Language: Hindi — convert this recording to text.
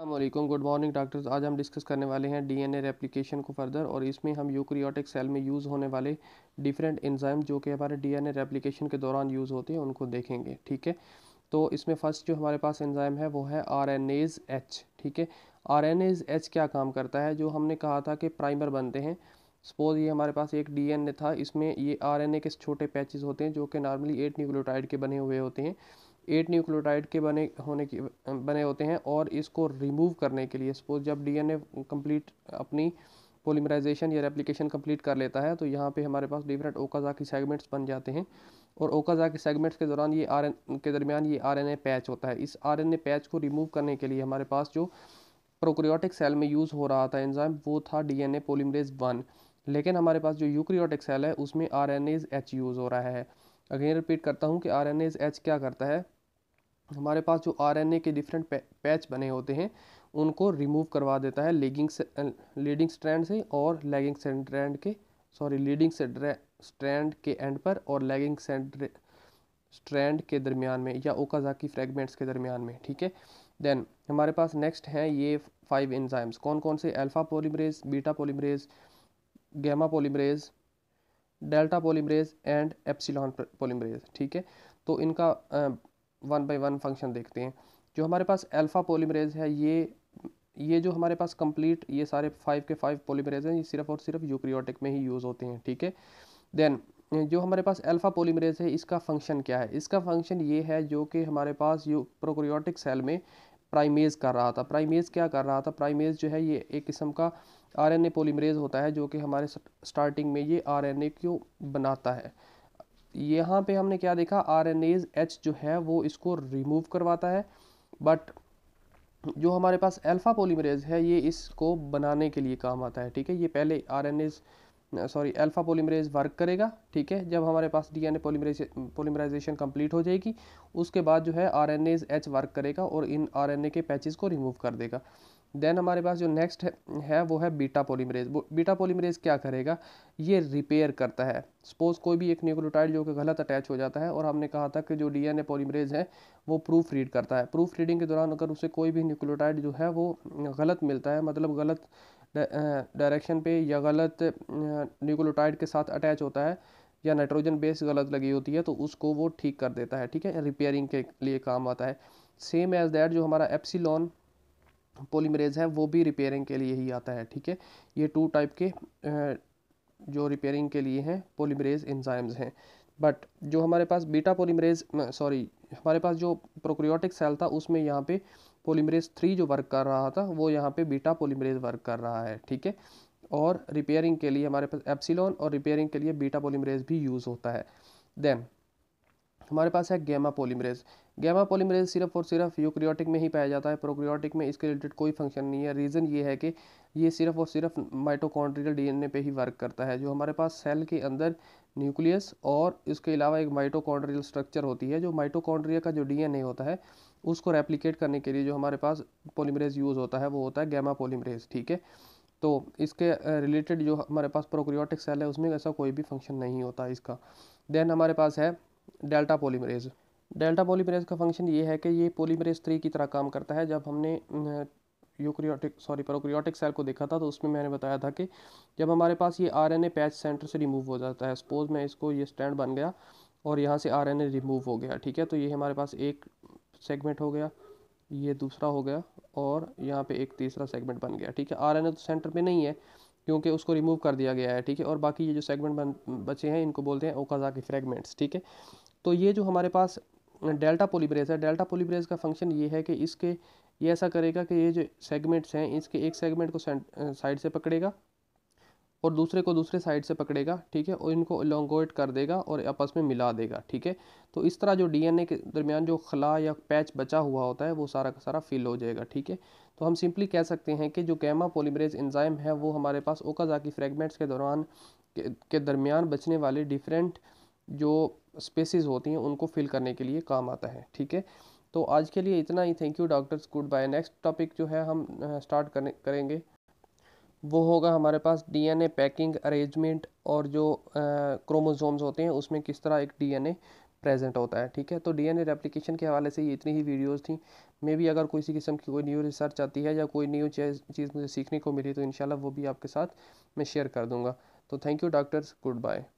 अल्लाम गुड मॉर्निंग डॉक्टर्स आज हम डिस्कस करने वाले हैं डीएनए रेप्लिकेशन को फर्दर और इसमें हम यूक्रियाटिक सेल में यूज़ होने वाले डिफरेंट एंजाइम जो कि हमारे डीएनए रेप्लिकेशन के दौरान यूज़ होते हैं उनको देखेंगे ठीक है तो इसमें फ़र्स्ट जो हमारे पास एंजाइम है वो है आर एन एज एच ठीक है आर एन एज एच क्या काम करता है जो हमने कहा था कि प्राइमर बनते हैं सपोज़ ये हमारे पास एक डी था इसमें ये आर के छोटे पैचेज़ होते हैं जो कि नॉर्मली एट न्यूक्लोटाइड के बने हुए होते हैं एट न्यूक्लियोटाइड के बने होने की बने होते हैं और इसको रिमूव करने के लिए सपोज जब डीएनए कंप्लीट अपनी पोलिमराइजेशन या रेप्लिकेशन कंप्लीट कर लेता है तो यहाँ पे हमारे पास डिफरेंट ओकाजा की सेगमेंट्स बन जाते हैं और ओकाजा के सेगमेंट्स के दौरान ये आर के दरमियान ये आरएनए पैच होता है इस आरएनए पैच को रिमूव करने के लिए हमारे पास जो प्रोक्रियाटिक सेल में यूज़ हो रहा था एंजाइम वो था ए पोलिमरेज वन लेकिन हमारे पास जो यूक्रियाटिक सेल है उसमें R N ase H use हो रहा है अगेन रिपीट करता हूँ कि आर एन एज एच क्या करता है हमारे पास जो आरएनए के डिफरेंट पैच बने होते हैं उनको रिमूव करवा देता है लेगिंग लीडिंग स्ट्रैंड से और लेगिंग स्ट्रैंड के सॉरी लीडिंग स्ट्रैंड के एंड पर और लेगिंग स्ट्रैंड के दरमियान में या ओकाजाकी फ्रेगमेंट्स के दरमियान में ठीक है देन हमारे पास नेक्स्ट हैं ये फाइव एंजाइम्स कौन कौन से alpha polymerase beta polymerase gamma polymerase delta polymerase and epsilon polymerase ठीक है तो इनका वन बाई वन फंक्शन देखते हैं जो हमारे पास अल्फ़ा पोलीमरेज है ये ये जो हमारे पास कंप्लीट ये सारे फाइव के फाइव पोलीमरेज हैं ये सिर्फ और सिर्फ यूक्रियोटिक में ही यूज़ होते हैं ठीक है देन जो हमारे पास अल्फ़ा पोलीमरेज है इसका फंक्शन क्या है इसका फंक्शन ये है जो कि हमारे पास यू प्रोक्रियोटिक सेल में प्राइमेज कर रहा था प्राइमेज क्या कर रहा था प्राइमेज जो है ये एक किस्म का आरएनए पॉलीमरेज होता है जो कि हमारे स्टार्टिंग में ये आरएनए को बनाता है यहाँ पे हमने क्या देखा आर एन एज एच जो है वो इसको रिमूव करवाता है बट जो हमारे पास अल्फ़ा पोलीमरेज है ये इसको बनाने के लिए काम आता है ठीक है ये पहले R N ase sorry alpha polymerase work करेगा ठीक है जब हमारे पास D N A polymerization complete हो जाएगी उसके बाद जो है R N ase H work करेगा और इन आर एन ए के पैचेस को रिमूव कर देगा देन हमारे पास जो नेक्स्ट है, है वो है बीटा पोलीमरेज बीटा पोलीमरेज क्या करेगा ये रिपेयर करता है सपोज कोई भी एक न्यूक्लियोटाइड जो कि गलत अटैच हो जाता है और हमने कहा था कि जो डी एन ए है वो प्रूफ रीड करता है प्रूफ रीडिंग के दौरान अगर उसे कोई भी न्यूक्लियोटाइड जो है वो गलत मिलता है मतलब गलत डायरेक्शन पे या गलत न्यूक्लियोटाइड के साथ अटैच होता है या नाइट्रोजन बेस गलत लगी होती है तो उसको वो ठीक कर देता है ठीक है रिपेयरिंग के लिए काम आता है सेम एज़ दैट जो हमारा एप्सिलॉन पोलीमरेज है वो भी रिपेयरिंग के लिए ही आता है ठीक है ये टू टाइप के जो रिपेयरिंग के लिए हैं पोलीमरेज इंजाइम्स हैं बट जो हमारे पास बीटा पोलीमरेज सॉरी हमारे पास जो प्रोक्रियोटिक सेल था उसमें यहाँ पे पोलीमरेज थ्री जो वर्क कर रहा था वो यहाँ पे बीटा पोलीमरेज वर्क कर रहा है ठीक है और रिपेयरिंग के लिए हमारे पास एप्सिलॉन और रिपेयरिंग के लिए बीटा पोलीमरेज भी यूज़ होता है देन हमारे पास है गैमा पोलीमरेज गैमा पोलीमरेज सिर्फ और सिर्फ यूक्रियोटिक में ही पाया जाता है प्रोक्रियोटिक में इसके रिलेटेड कोई फंक्शन नहीं है रीज़न ये है कि ये सिर्फ और सिर्फ माइटोकॉन्ड्रियल डीएनए पे ही वर्क करता है जो हमारे पास सेल के अंदर न्यूक्लियस और इसके अलावा एक माइटोकॉन्ड्रियल स्ट्रक्चर होती है जो माइटोकॉन्ड्रिया का जो ए होता है उसको रेप्लीकेट करने के लिए जो हमारे पास पोलीमरेज यूज़ होता है वो होता है गैमा पोलीमरेज ठीक है तो इसके रिलेटेड जो हमारे पास प्रोक्रियोटिक सेल है उसमें ऐसा कोई भी फंक्शन नहीं होता इसका देन हमारे पास है डेल्टा पोलीमरेज डेल्टा पोलीमरेज का फंक्शन ये है कि ये पोलीमरेज थ्री की तरह काम करता है जब हमने यूक्रियोटिक सॉरी प्रोक्रियोटिक सेल को देखा था तो उसमें मैंने बताया था कि जब हमारे पास ये आरएनए पैच सेंटर से रिमूव हो जाता है सपोज मैं इसको ये स्टैंड बन गया और यहाँ से आरएनए रिमूव हो गया ठीक है तो ये हमारे पास एक सेगमेंट हो गया ये दूसरा हो गया और यहाँ पे एक तीसरा सेगमेंट बन गया ठीक है आर तो सेंटर में नहीं है क्योंकि उसको रिमूव कर दिया गया है ठीक है और बाकी ये जो सेगमेंट बन बचे हैं इनको बोलते हैं ओकाजा के फ्रेगमेंट्स ठीक है तो ये जो हमारे पास डेल्टा पोलीब्रेज है डेल्टा पोलीब्रेज का फंक्शन ये है कि इसके ये ऐसा करेगा कि ये जो सेगमेंट्स हैं इसके एक सेगमेंट को साइड से पकड़ेगा और दूसरे को दूसरे साइड से पकड़ेगा ठीक है और इनको एलोंगोट कर देगा और आपस में मिला देगा ठीक है तो इस तरह जो डीएनए के दरमियान जो खला या पैच बचा हुआ होता है वो सारा का सारा फिल हो जाएगा ठीक है तो हम सिंपली कह सकते हैं कि जो गैमा पोलीमरेज एंजाइम है वो हमारे पास ओकाजाकी फ्रेगमेंट्स के दौरान के, दरमियान बचने वाले डिफरेंट जो स्पेसिस होती हैं उनको फिल करने के लिए काम आता है ठीक है तो आज के लिए इतना ही thank you doctors good bye next topic जो है हम स्टार्ट करेंगे वो होगा हमारे पास डीएनए पैकिंग अरेंजमेंट और जो क्रोमोसोम्स होते हैं उसमें किस तरह एक डीएनए प्रेजेंट होता है ठीक है तो डीएनए रेप्लिकेशन के हवाले से ये इतनी ही वीडियोस थी मे भी अगर किसी किस्म की कोई न्यू रिसर्च आती है या कोई न्यू चीज़ मुझे सीखने को मिली तो इन वो भी आपके साथ मैं शेयर कर दूँगा तो thank you doctors good bye